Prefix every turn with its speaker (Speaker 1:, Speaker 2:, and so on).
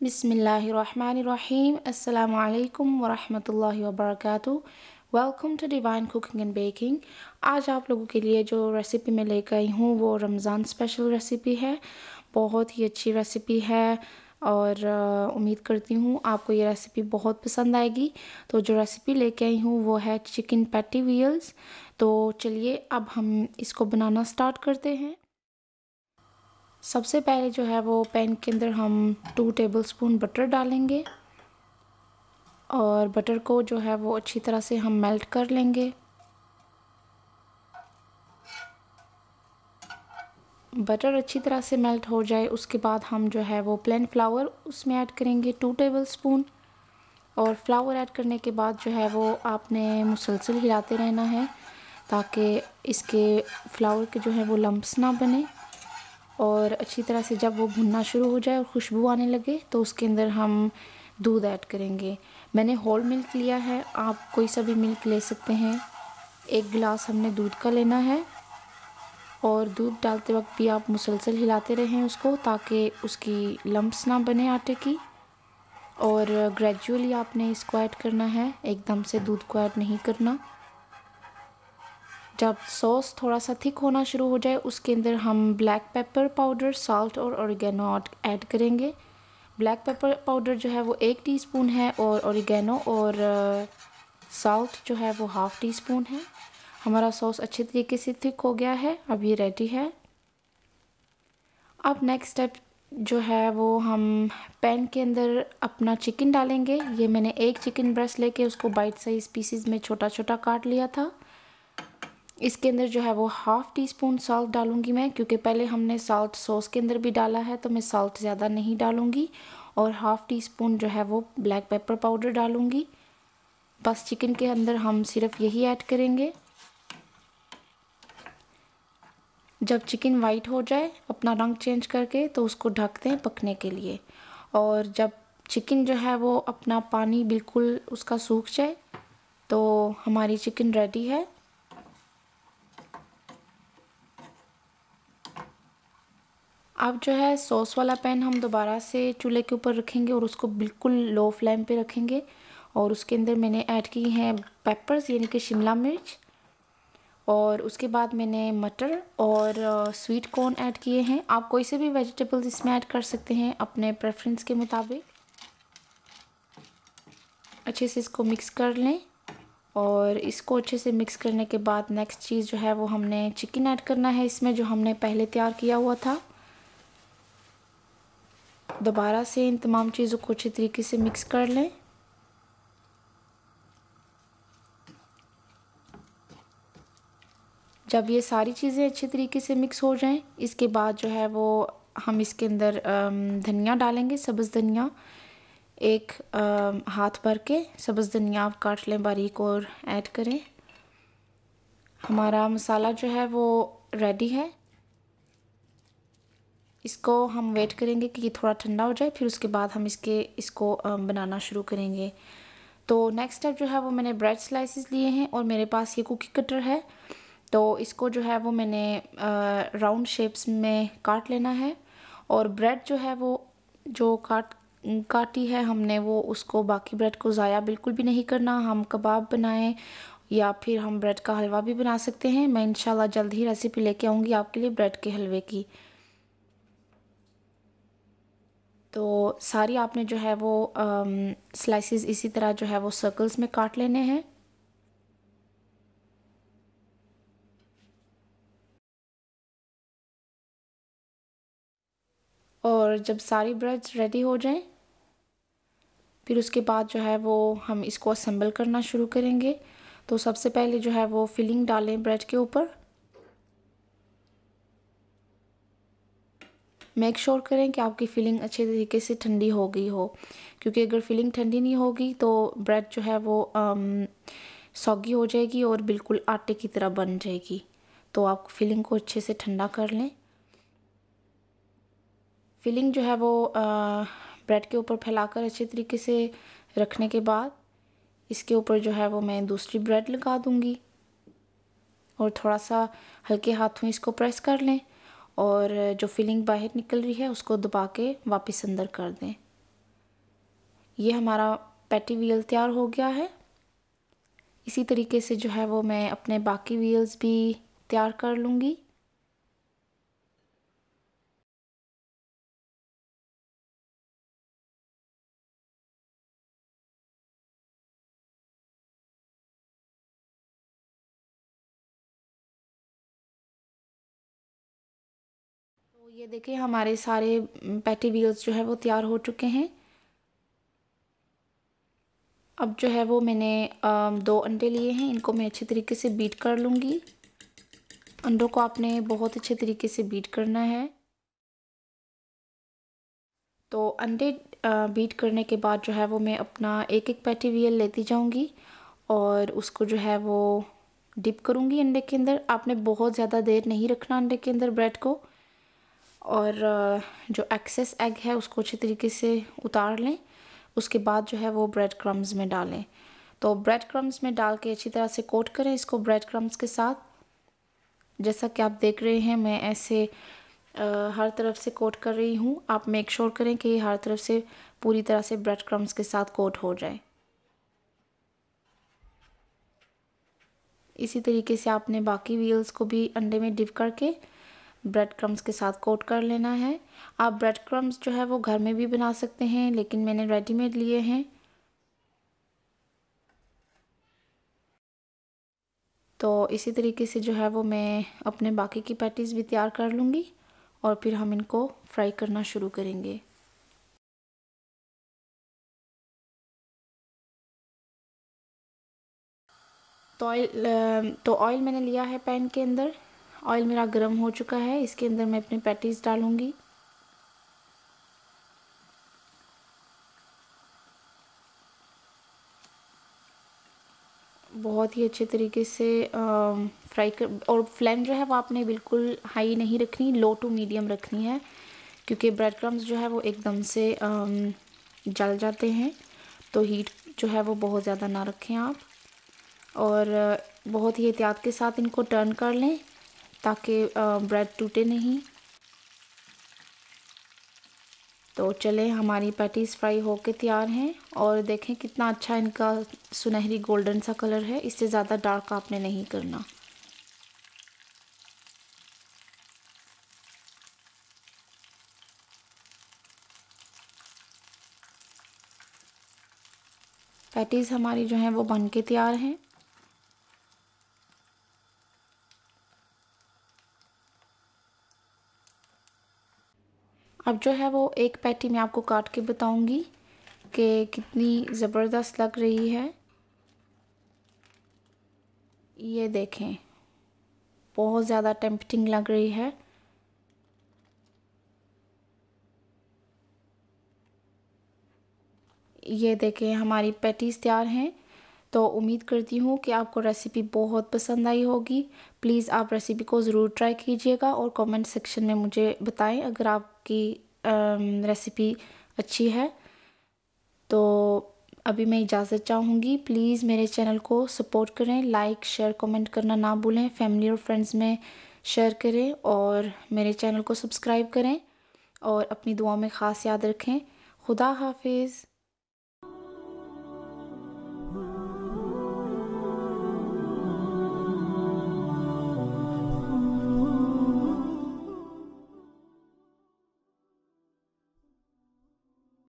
Speaker 1: Bismillahirrahmanirrahim. Assalamu alaikum warahmatullahi wabarakatuh. Welcome to Divine Cooking and Baking आज आप लोगों के लिए जो रेसिपी मैं लेकर आई हूँ वो रमज़ान स्पेशल रेसिपी है बहुत ही अच्छी रेसिपी है और उम्मीद करती हूँ आपको ये रेसिपी बहुत पसंद आएगी तो जो रेसिपी लेके आई हूँ वो है चिकन पैटी वील्स तो चलिए अब हम इसको बनाना स्टार्ट करते हैं सबसे पहले जो है वो पैन के अंदर हम टू टेबलस्पून बटर डालेंगे और बटर को जो है वो अच्छी तरह से हम मेल्ट कर लेंगे बटर अच्छी तरह से मेल्ट हो जाए उसके बाद हम जो है वो प्लेन फ्लावर उसमें ऐड करेंगे टू टेबल स्पून और फ्लावर ऐड करने के बाद जो है वो आपने मुसलसल हिलाते रहना है ताकि इसके फ्लावर के जो है वो लम्ब्स ना बने और अच्छी तरह से जब वो भुनना शुरू हो जाए और खुशबू आने लगे तो उसके अंदर हम दूध ऐड करेंगे मैंने होल मिल्क लिया है आप कोई सा भी मिल्क ले सकते हैं एक गिलास हमने दूध का लेना है और दूध डालते वक्त भी आप मुसलसल हिलाते रहें उसको ताकि उसकी लम्ब्स ना बने आटे की और ग्रेजुअली आपने इसको ऐड करना है एकदम से दूध को ऐड नहीं करना जब सॉस थोड़ा सा थिक होना शुरू हो जाए उसके अंदर हम ब्लैक पेपर पाउडर सॉल्ट और औरगेनो ऐड करेंगे ब्लैक पेपर पाउडर जो है वो एक टीस्पून है और औरगेनो और सॉल्ट uh, जो है वो हाफ़ टी स्पून है हमारा सॉस अच्छे तरीके से थिक हो गया है अब ये रेडी है अब नेक्स्ट स्टेप जो है वो हम पैन के अंदर अपना चिकन डालेंगे ये मैंने एक चिकन ब्रेस्ट लेके उसको बाइट साइज़ पीसीज में छोटा छोटा काट लिया था इसके अंदर जो है वो हाफ़ टी स्पून सॉल्ट डालूंगी मैं क्योंकि पहले हमने सॉल्ट सॉस के अंदर भी डाला है तो मैं सॉल्ट ज़्यादा नहीं डालूंगी और हाफ़ टी स्पून जो है वो ब्लैक पेपर पाउडर डालूंगी बस चिकन के अंदर हम सिर्फ यही ऐड करेंगे जब चिकन वाइट हो जाए अपना रंग चेंज करके तो उसको ढक दें पकने के लिए और जब चिकन जो है वो अपना पानी बिल्कुल उसका सूख जाए तो हमारी चिकन रेडी है अब जो है सॉस वाला पैन हम दोबारा से चूल्हे के ऊपर रखेंगे और उसको बिल्कुल लो फ्लेम पे रखेंगे और उसके अंदर मैंने ऐड की हैं पेपर्स यानी कि शिमला मिर्च और उसके बाद मैंने मटर और स्वीट कॉर्न ऐड किए हैं आप कोई से भी वेजिटेबल्स इसमें ऐड कर सकते हैं अपने प्रेफरेंस के मुताबिक अच्छे से इसको मिक्स कर लें और इसको अच्छे से मिक्स करने के बाद नेक्स्ट चीज़ जो है वो हमने चिकन ऐड करना है इसमें जो हमने पहले तैयार किया हुआ था दोबारा से इन तमाम चीज़ों को अच्छे तरीके से मिक्स कर लें जब ये सारी चीज़ें अच्छे तरीके से मिक्स हो जाएं इसके बाद जो है वो हम इसके अंदर धनिया डालेंगे सब्ज़ धनिया एक हाथ भर के सब्ज़ धनिया आप काट लें बारीक और ऐड करें हमारा मसाला जो है वो रेडी है इसको हम वेट करेंगे कि ये थोड़ा ठंडा हो जाए फिर उसके बाद हम इसके इसको बनाना शुरू करेंगे तो नेक्स्ट स्टेप जो है वो मैंने ब्रेड स्लाइसेस लिए हैं और मेरे पास ये कुकी कटर है तो इसको जो है वो मैंने राउंड शेप्स में काट लेना है और ब्रेड जो है वो जो काट काटी है हमने वो उसको बाकी ब्रेड को ज़ाया बिल्कुल भी नहीं करना हम कबाब बनाएँ या फिर हम ब्रेड का हलवा भी बना सकते हैं मैं इंशाल्लाह जल्द ही रेसिपी लेके आऊँगी आपके लिए ब्रेड के हलवे की तो सारी आपने जो है वो स्लाइसेस इसी तरह जो है वो सर्कल्स में काट लेने हैं और जब सारी ब्रेड्स रेडी हो जाएं फिर उसके बाद जो है वो हम इसको असेंबल करना शुरू करेंगे तो सबसे पहले जो है वो फिलिंग डालें ब्रेड के ऊपर मेक श्योर sure करें कि आपकी फ़िलिंग अच्छे तरीके से ठंडी हो गई हो क्योंकि अगर फीलिंग ठंडी नहीं होगी तो ब्रेड जो है वो सौगी um, हो जाएगी और बिल्कुल आटे की तरह बन जाएगी तो आप फीलिंग को अच्छे से ठंडा कर लें फिलिंग जो है वो ब्रेड uh, के ऊपर फैलाकर अच्छे तरीके से रखने के बाद इसके ऊपर जो है वो मैं दूसरी ब्रेड लगा दूँगी और थोड़ा सा हल्के हाथों इसको प्रेस कर लें और जो फीलिंग बाहर निकल रही है उसको दबा के वापस अंदर कर दें ये हमारा पैटी व्हील तैयार हो गया है इसी तरीके से जो है वो मैं अपने बाकी व्हील्स भी तैयार कर लूँगी तो ये देखिए हमारे सारे पैटी व्हील्स जो है वो तैयार हो चुके हैं अब जो है वो मैंने दो अंडे लिए हैं इनको मैं अच्छे तरीके से बीट कर लूँगी अंडों को आपने बहुत अच्छे तरीके से बीट करना है तो अंडे बीट करने के बाद जो है वो मैं अपना एक एक पैटी व्हील लेती जाऊँगी और उसको जो है वो डिप करूँगी अंडे के अंदर आपने बहुत ज़्यादा देर नहीं रखना अंडे के अंदर ब्रेड को और जो एक्सेस एग है उसको अच्छे तरीके से उतार लें उसके बाद जो है वो ब्रेड क्रम्स में डालें तो ब्रेड क्रम्स में डाल के अच्छी तरह से कोट करें इसको ब्रेड क्रम्स के साथ जैसा कि आप देख रहे हैं मैं ऐसे आ, हर तरफ से कोट कर रही हूँ आप मेक श्योर करें कि हर तरफ से पूरी तरह से ब्रेड क्रम्स के साथ कोट हो जाए इसी तरीके से आपने बाकी व्हील्स को भी अंडे में डिप करके ब्रेड क्रम्स के साथ कोट कर लेना है आप ब्रेड क्रम्स जो है वो घर में भी बना सकते हैं लेकिन मैंने रेडीमेड लिए हैं तो इसी तरीके से जो है वो मैं अपने बाकी की पैटीज़ भी तैयार कर लूँगी और फिर हम इनको फ्राई करना शुरू करेंगे तो ऑयल तो ऑयल मैंने लिया है पैन के अंदर ऑयल मेरा गर्म हो चुका है इसके अंदर मैं अपने पैटीज डालूँगी बहुत ही अच्छे तरीके से फ्राई कर और फ्लेम जो है वो आपने बिल्कुल हाई नहीं रखनी लो टू मीडियम रखनी है क्योंकि ब्रेड क्रम्स जो है वो एकदम से जल जाते हैं तो हीट जो है वो बहुत ज़्यादा ना रखें आप और बहुत ही एहतियात के साथ इनको टर्न कर लें ताकि ब्रेड टूटे नहीं तो चले हमारी पैटीज़ फ्राई होके तैयार हैं और देखें कितना अच्छा इनका सुनहरी गोल्डन सा कलर है इससे ज़्यादा डार्क आपने नहीं करना पैटीज़ हमारी जो हैं वो बन के तैयार हैं अब जो है वो एक पैटी मैं आपको काट के बताऊंगी कि कितनी ज़बरदस्त लग रही है ये देखें बहुत ज़्यादा टेम्पटिंग लग रही है ये देखें हमारी पैटीज़ तैयार हैं तो उम्मीद करती हूँ कि आपको रेसिपी बहुत पसंद आई होगी प्लीज़ आप रेसिपी को ज़रूर ट्राई कीजिएगा और कमेंट सेक्शन में मुझे बताएं अगर आपकी रेसिपी अच्छी है तो अभी मैं इजाज़त चाहूँगी प्लीज़ मेरे चैनल को सपोर्ट करें लाइक शेयर कमेंट करना ना भूलें फैमिली और फ्रेंड्स में शेयर करें और मेरे चैनल को सब्सक्राइब करें और अपनी दुआ में ख़ास याद रखें खुदा हाफिज़